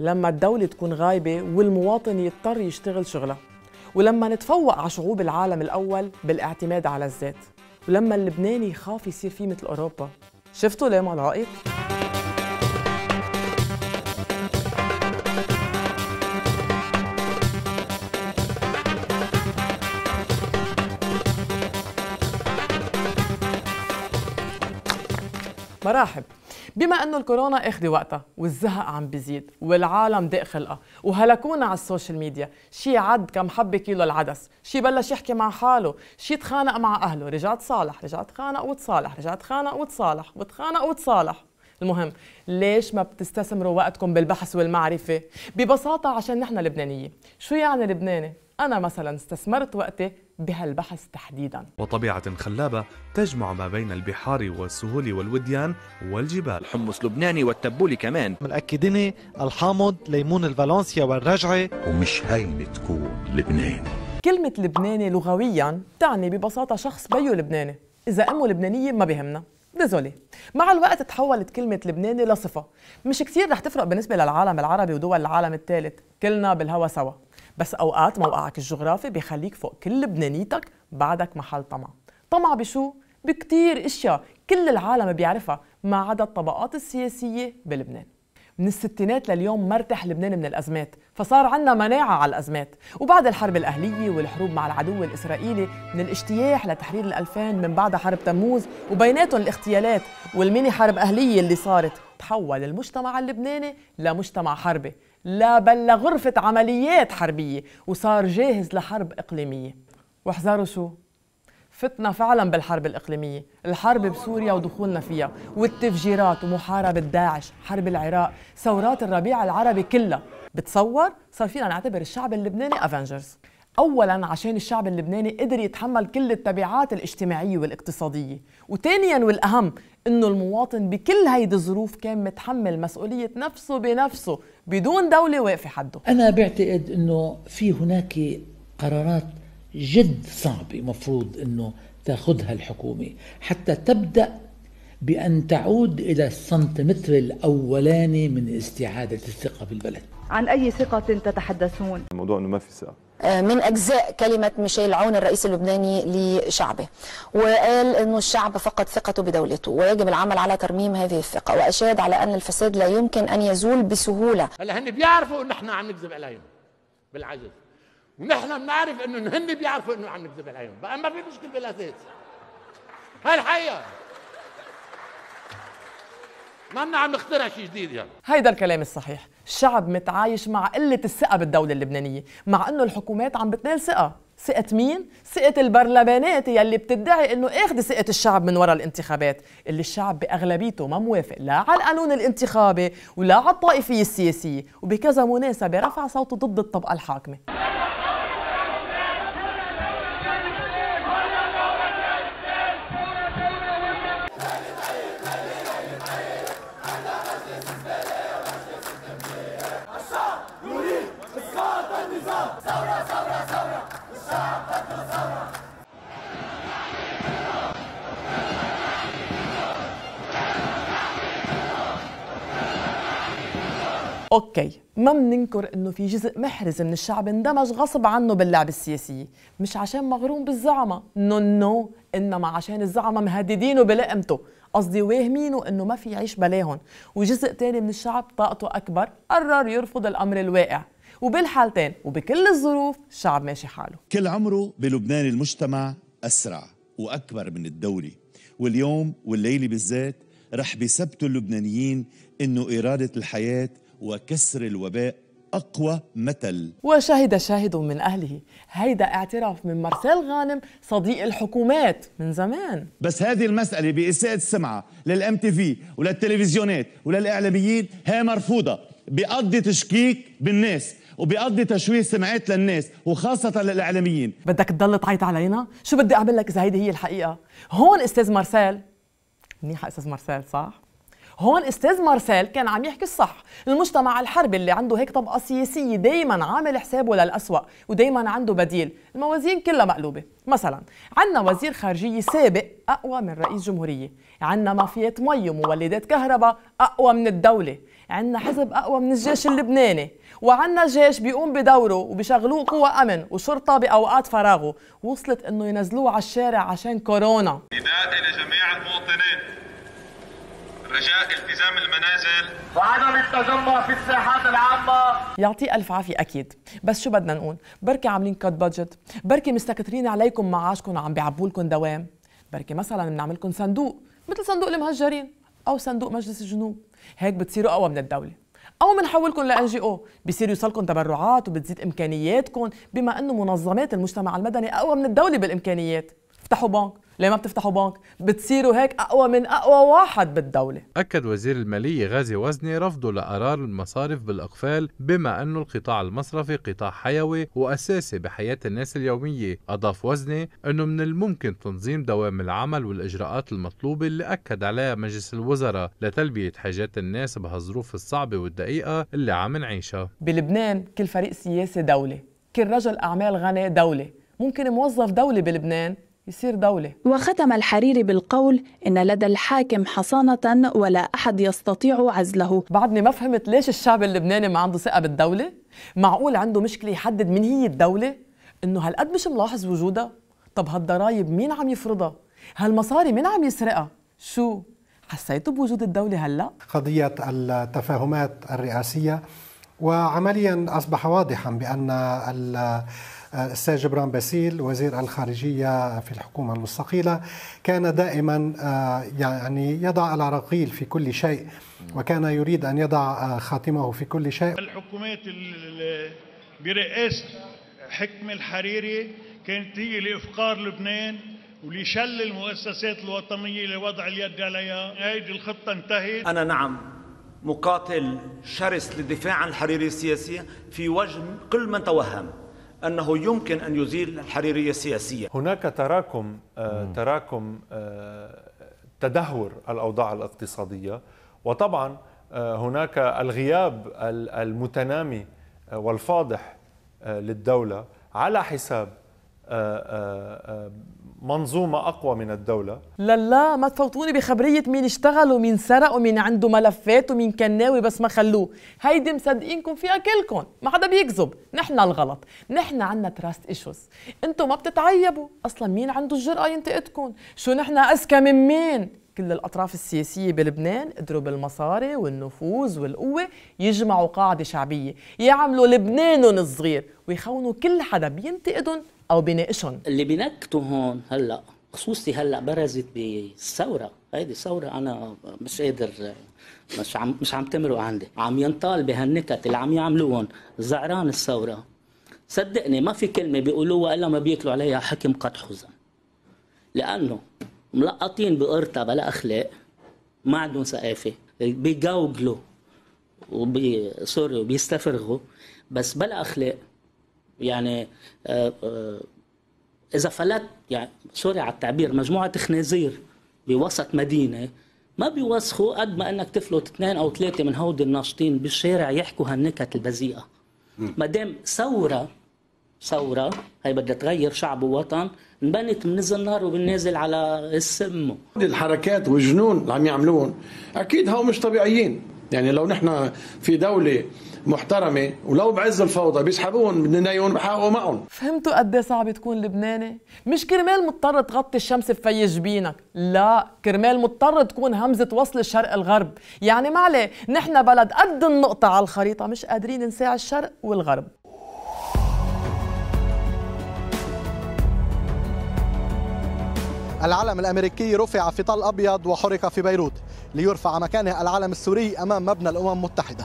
لما الدولة تكون غايبة والمواطن يضطر يشتغل شغله ولما نتفوق على شعوب العالم الأول بالاعتماد على الذات ولما اللبناني يخاف يصير فيه مثل أوروبا شفتوا ليه مع العائق؟ مراحب بما انه الكورونا اخذ وقتها والزهق عم بيزيد والعالم دق خلقها وهلكونا على السوشيال ميديا شي عد كم حبه كيلو العدس شي بلش يحكي مع حاله شي تخانق مع اهله رجع تصالح رجع تخانق وتصالح رجع تخانق وتصالح وتخانق وتصالح المهم ليش ما بتستثمروا وقتكم بالبحث والمعرفة؟ ببساطة عشان نحن لبنانية شو يعني لبناني؟ أنا مثلا استثمرت وقتي بهالبحث تحديدا وطبيعة خلابة تجمع ما بين البحار والسهول والوديان والجبال الحمص لبناني والتبولي كمان الأكدنة الحامض ليمون الفالنسيا والرجعة ومش هينة تكون لبنان كلمة لبناني لغويا تعني ببساطة شخص بيو لبناني إذا أمه لبنانية ما بهمنا ديزولي مع الوقت تحولت كلمة لبناني لصفة مش كتير رح تفرق بالنسبة للعالم العربي ودول العالم الثالث كلنا بالهوا سوا بس أوقات موقعك الجغرافي بيخليك فوق كل لبنانيتك بعدك محل طمع طمع بشو؟ بكتير اشياء كل العالم بيعرفها ما عدا الطبقات السياسية بلبنان من الستينات لليوم مرتح لبنان من الأزمات فصار عندنا مناعة على الأزمات وبعد الحرب الأهلية والحروب مع العدو الإسرائيلي من الاجتياح لتحرير الألفان من بعد حرب تموز وبيناتهم الاغتيالات والميني حرب أهلية اللي صارت تحول المجتمع اللبناني لمجتمع حربي لا بل لغرفة عمليات حربية وصار جاهز لحرب إقليمية واحذروا شو فتنا فعلا بالحرب الإقليمية الحرب بسوريا ودخولنا فيها والتفجيرات ومحاربة داعش حرب العراق ثورات الربيع العربي كلها بتصور صار فينا نعتبر الشعب اللبناني افنجرز اولا عشان الشعب اللبناني قدر يتحمل كل التبعات الاجتماعيه والاقتصاديه وثانيا والاهم انه المواطن بكل هيدي الظروف كان متحمل مسؤوليه نفسه بنفسه بدون دوله واقفه حده انا بعتقد انه في هناك قرارات جد صعبة مفروض أنه تأخذها الحكومة حتى تبدأ بأن تعود إلى السنتيمتر الأولاني من استعادة الثقة بالبلد عن أي ثقة تتحدثون؟ الموضوع أنه ما في ثقة آه، من أجزاء كلمة ميشيل عون الرئيس اللبناني لشعبه وقال أنه الشعب فقد ثقته بدولته ويجب العمل على ترميم هذه الثقة وأشاد على أن الفساد لا يمكن أن يزول بسهولة هلا هن بيعرفوا أن احنا عم نكذب عليهم بالعجز ونحن بنعرف انه هن بيعرفوا انه عم نكذب عليهم بقى ما في مشكله بالاساس الحقيقه ما بدنا عم نخترع شيء جديد يعني هيدا الكلام الصحيح الشعب متعايش مع قلة الثقة بالدولة اللبنانية مع انه الحكومات عم بتنال ثقة ثقة مين؟ ثقة البرلمانات يلي بتدعي انه اخذ ثقة الشعب من وراء الانتخابات، اللي الشعب باغلبيته ما موافق لا على القانون الانتخابي ولا على الطائفية السياسية، وبكذا مناسبة رفع صوته ضد الطبقة الحاكمة. اوكي ما بننكر انه في جزء محرز من الشعب اندمج غصب عنه باللعبه السياسيه مش عشان مغروم بالزعمه نو نو انما عشان الزعمه مهددينه بلقمته قصدي واهمينه انه ما في يعيش بلاهم وجزء تاني من الشعب طاقته اكبر قرر يرفض الامر الواقع وبالحالتين وبكل الظروف الشعب ماشي حاله كل عمره بلبنان المجتمع اسرع واكبر من الدوله واليوم والليله بالذات رح بيثبتوا اللبنانيين انه اراده الحياه وكسر الوباء أقوى مثل وشهد شاهد من أهله هيدا اعتراف من مارسيل غانم صديق الحكومات من زمان بس هذه المسألة بإساءة السمعة للام تي في وللتلفزيونات وللإعلاميين هي مرفوضة بقضي تشكيك بالناس وبقضي تشويه سمعات للناس وخاصة للإعلاميين بدك تضل تعيط علينا؟ شو بدي أعمل لك إذا هيدي هي الحقيقة؟ هون أستاذ مارسيل منيحة أستاذ مارسيل صح؟ هون استاذ مارسيل كان عم يحكي الصح المجتمع الحربي اللي عنده هيك طبقه سياسيه دائما عامل حسابه للأسوأ ودائما عنده بديل الموازين كلها مقلوبه مثلا عندنا وزير خارجيه سابق اقوى من رئيس جمهوريه عندنا مافيات مي ومولدات كهرباء اقوى من الدوله عندنا حزب اقوى من الجيش اللبناني وعندنا جيش بيقوم بدوره وبيشغلوه قوى امن وشرطه باوقات فراغه وصلت انه ينزلوه على الشارع عشان كورونا نداء لجميع المواطنين رجاء التزام المنازل وعدم التجمع في الساحات العامة يعطيه ألف عافية أكيد بس شو بدنا نقول بركي عاملين كات بادجت بركي مستكترين عليكم معاشكم وعم بيعبوا لكم دوام بركي مثلا بنعملكم صندوق مثل صندوق المهجرين أو صندوق مجلس الجنوب هيك بتصيروا أقوى من الدولة او بنحولكم لان جي او بصير يوصلكم تبرعات وبتزيد امكانياتكم بما انه منظمات المجتمع المدني اقوى من الدوله بالامكانيات افتحوا بنك ليه ما بتفتحوا بنك؟ بتصيروا هيك أقوى من أقوى واحد بالدولة أكد وزير المالية غازي وزني رفضه لقرار المصارف بالإقفال بما أنه القطاع المصرفي قطاع حيوي وأساسي بحياة الناس اليومية أضاف وزني أنه من الممكن تنظيم دوام العمل والإجراءات المطلوبة اللي أكد عليها مجلس الوزراء لتلبية حاجات الناس بهالظروف الصعبة والدقيقة اللي عم نعيشها بلبنان كل فريق سياسي دولة كل رجل أعمال غني دولة ممكن موظف دولة بلبنان يصير دولة وختم الحريري بالقول إن لدى الحاكم حصانة ولا أحد يستطيع عزله بعدني ما فهمت ليش الشعب اللبناني ما عنده ثقة بالدولة معقول عنده مشكلة يحدد من هي الدولة إنه هالقد مش ملاحظ وجودها طب هالضرايب مين عم يفرضها هالمصاري مين عم يسرقها شو حسيتوا بوجود الدولة هلا؟ قضية التفاهمات الرئاسية وعمليا أصبح واضحا بأن الأستاذ جبران باسيل وزير الخارجية في الحكومة المستقيلة كان دائما آه، يعني يضع العراقيل في كل شيء وكان يريد أن يضع آه، خاتمه في كل شيء الحكومات برئاسة حكم الحريري كانت هي لإفقار لبنان ولشل المؤسسات الوطنية لوضع اليد عليها هذه الخطة انتهت أنا نعم مقاتل شرس للدفاع عن الحريري السياسي في وجه كل من توهم انه يمكن ان يزيل الحريريه السياسيه هناك تراكم آه، تراكم آه، تدهور الاوضاع الاقتصاديه وطبعا آه، هناك الغياب المتنامي والفاضح للدوله على حساب منظومة أقوى من الدولة لا لا ما تفوتوني بخبرية مين اشتغل ومين سرق ومين عنده ملفات ومين كان ناوي بس ما خلوه هيدي مصدقينكم فيها كلكم ما حدا بيكذب نحن الغلط نحن عنا تراست ايشوز انتم ما بتتعيبوا اصلا مين عنده الجرأة ينتقدكم شو نحن اذكى من مين كل الأطراف السياسية بلبنان قدروا بالمصاري والنفوذ والقوة يجمعوا قاعدة شعبية يعملوا لبنانهم الصغير ويخونوا كل حدا بينتقدهم او بيناقشهم اللي بينكتوا هون هلا خصوصي هلا برزت بالثوره هيدي ثوره انا مش قادر مش عم مش عم تمرق عندي عم ينطال بهالنكت اللي عم يعملوهم زعران الثوره صدقني ما في كلمه بيقولوها الا ما بياكلوا عليها حكم قد حزن لانه ملقطين بقرطة بلا اخلاق ما عندهم ثقافه بيجوجلوا وبي سوري وبيستفرغوا بس بلا اخلاق يعني آه، آه، اذا فلت يعني سوري على التعبير مجموعه خنازير بوسط مدينه ما بيوسخوا قد ما انك تفلت اثنين او ثلاثه من هودي الناشطين بالشارع يحكوا هالنكت البذيئه ما دام ثوره ثوره هي بدها تغير شعب ووطن انبنت من النار وبالنازل على السم الحركات والجنون اللي عم يعملون اكيد هو مش طبيعيين يعني لو نحن في دولة محترمة ولو بعز الفوضى بيسحبوهم نايون بحققوا معهم فهمتوا قد إيه صعب تكون لبناني؟ مش كرمال مضطر تغطي الشمس بفي جبينك، لا كرمال مضطر تكون همزة وصل الشرق الغرب، يعني معلي نحن بلد قد النقطة على الخريطة مش قادرين نساعد الشرق والغرب العلم الامريكي رفع في طل ابيض وحرق في بيروت ليرفع مكانه العلم السوري امام مبنى الامم المتحده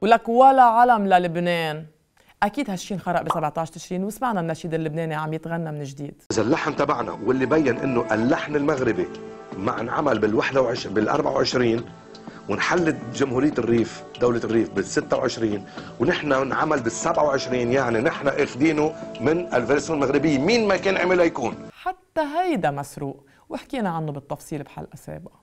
ولك ولا علم للبنان اكيد هالشي انخرق ب 17 تشرين وسمعنا النشيد اللبناني عم يتغنى من جديد اذا اللحن تبعنا واللي بين انه اللحن المغربي مع انعمل بال 21 بال 24 ونحلت جمهوريه الريف دوله الريف بال 26 ونحن انعمل بال 27 يعني نحن اخذينه من الفيرسون المغربيه مين ما كان عملها يكون حتى هيدا مسروق وحكينا عنه بالتفصيل بحلقه سابقه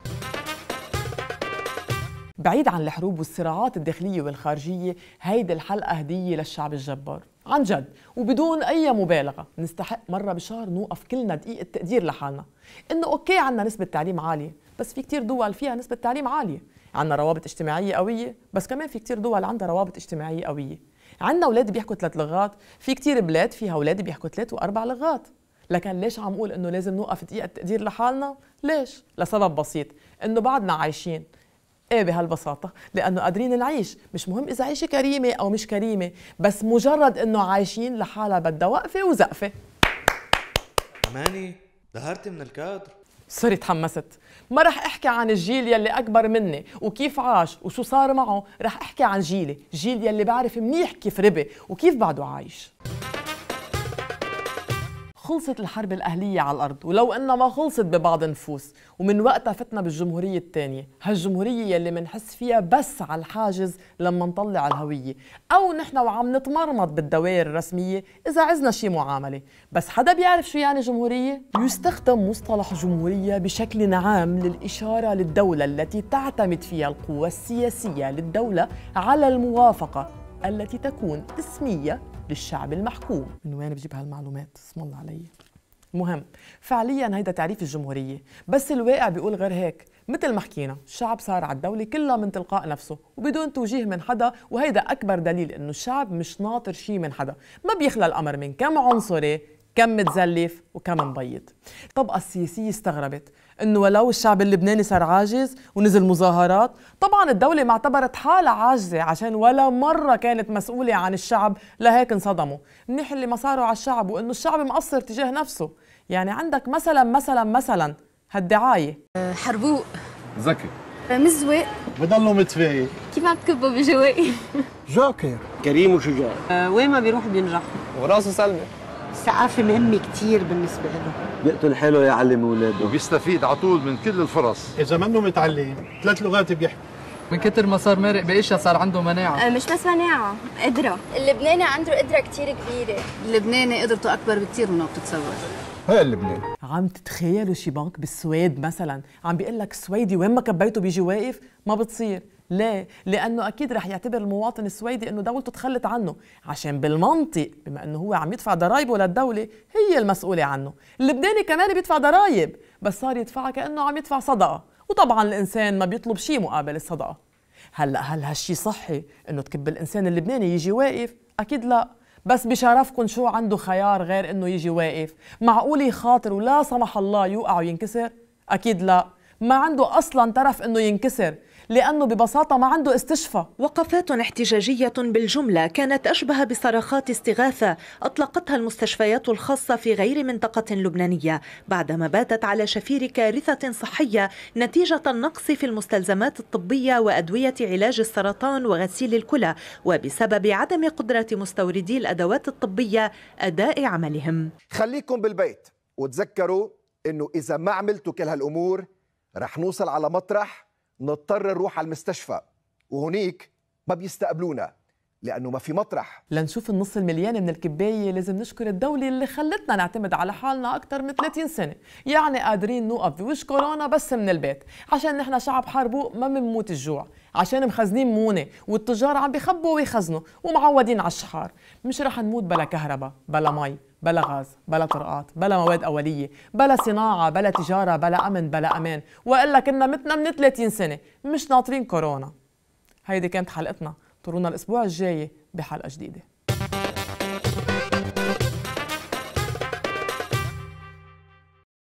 بعيد عن الحروب والصراعات الداخلية والخارجية هيدي الحلقة هدية للشعب الجبار عن جد وبدون أي مبالغة نستحق مرة بشهر نوقف كلنا دقيقة تقدير لحالنا إنه أوكي عنا نسبة تعليم عالية بس في كتير دول فيها نسبة تعليم عالية عندنا روابط اجتماعيه قويه بس كمان في كتير دول عندها روابط اجتماعيه قويه عندنا اولاد بيحكوا ثلاث لغات في كتير بلاد فيها اولاد بيحكوا ثلاث واربع لغات لكن ليش عم اقول انه لازم نوقف دقيقه تقدير لحالنا ليش لسبب بسيط انه بعدنا عايشين ايه بهالبساطة لأنه قادرين نعيش مش مهم إذا عيشة كريمة أو مش كريمة بس مجرد إنه عايشين لحالها بدها وقفة وزقفة أماني ظهرت من الكادر سوري تحمست ما رح احكي عن الجيل يلي اكبر مني وكيف عاش وشو صار معه رح احكي عن جيلي جيل يلي بعرف منيح كيف ربي وكيف بعده عايش خلصت الحرب الأهلية على الأرض ولو إنها ما خلصت ببعض النفوس ومن وقتها فتنا بالجمهورية الثانية هالجمهورية يلي منحس فيها بس على الحاجز لما نطلع الهوية أو نحن وعم نتمرمط بالدوائر الرسمية إذا عزنا شي معاملة بس حدا بيعرف شو يعني جمهورية؟ يستخدم مصطلح جمهورية بشكل عام للإشارة للدولة التي تعتمد فيها القوى السياسية للدولة على الموافقة التي تكون اسمية للشعب المحكوم من وين بجيب هالمعلومات اسم الله علي مهم فعليا هيدا تعريف الجمهورية بس الواقع بيقول غير هيك مثل ما حكينا الشعب صار على الدولة كلها من تلقاء نفسه وبدون توجيه من حدا وهيدا أكبر دليل إنه الشعب مش ناطر شي من حدا ما بيخلى الأمر من كم عنصري كم متزلف وكم مبيض الطبقة السياسية استغربت انه ولو الشعب اللبناني صار عاجز ونزل مظاهرات طبعا الدوله ما اعتبرت حالها عاجزه عشان ولا مره كانت مسؤوله عن الشعب لهيك انصدموا منيح اللي ما على الشعب وانه الشعب مقصر تجاه نفسه يعني عندك مثلا مثلا مثلا هالدعايه حربوق ذكي مزوي بضلوا متفايق كيف عم بتكبوا بجوائي جوكر كريم وشجاع أه وين ما بيروح بينجح وراسه سلمي الثقافه مهمه كثير بالنسبه له بيقتل حاله يعلم اولاده وبيستفيد على طول من كل الفرص اذا منه متعلم ثلاث لغات بيحكي من كتر ما صار مارق بإشياء صار عنده مناعه أه، مش بس مناعه قدره اللبناني عنده قدره كثير كبيره اللبناني قدرته اكبر بكثير من بتتصور هي اللبنان عم تتخيلوا شي بنك بالسويد مثلا عم بيقول لك سويدي وين ما كبيته بيجي واقف ما بتصير ليه؟ لأنه أكيد رح يعتبر المواطن السويدي أنه دولته تخلت عنه عشان بالمنطق بما أنه هو عم يدفع ضرايبه للدولة هي المسؤولة عنه اللبناني كمان بيدفع ضرايب بس صار يدفعها كأنه عم يدفع صدقة وطبعا الإنسان ما بيطلب شيء مقابل الصدقة هلأ هل هالشي صحي أنه تكب الإنسان اللبناني يجي واقف؟ أكيد لأ بس بشرفكم شو عنده خيار غير انه يجي واقف معقول يخاطر ولا سمح الله يوقع وينكسر اكيد لا ما عنده اصلا طرف انه ينكسر لأنه ببساطة ما عنده استشفى وقفات احتجاجية بالجملة كانت أشبه بصرخات استغاثة أطلقتها المستشفيات الخاصة في غير منطقة لبنانية بعدما باتت على شفير كارثة صحية نتيجة النقص في المستلزمات الطبية وأدوية علاج السرطان وغسيل الكلى وبسبب عدم قدرة مستوردي الأدوات الطبية أداء عملهم خليكم بالبيت وتذكروا انه اذا ما عملتوا كل هالامور رح نوصل على مطرح نضطر نروح على المستشفى وهنيك ما بيستقبلونا لانه ما في مطرح لنشوف النص المليان من الكبايه لازم نشكر الدوله اللي خلتنا نعتمد على حالنا اكثر من 30 سنه يعني قادرين نوقف بوش كورونا بس من البيت عشان نحن شعب حربوق ما بنموت الجوع عشان مخزنين مونه والتجار عم بيخبوا ويخزنوا ومعودين على الشحار مش رح نموت بلا كهرباء بلا مي بلا غاز بلا طرقات بلا مواد أولية بلا صناعة بلا تجارة بلا أمن بلا أمان وإلا كنا متنا من 30 سنة مش ناطرين كورونا هيدي كانت حلقتنا انطرونا الأسبوع الجاي بحلقة جديدة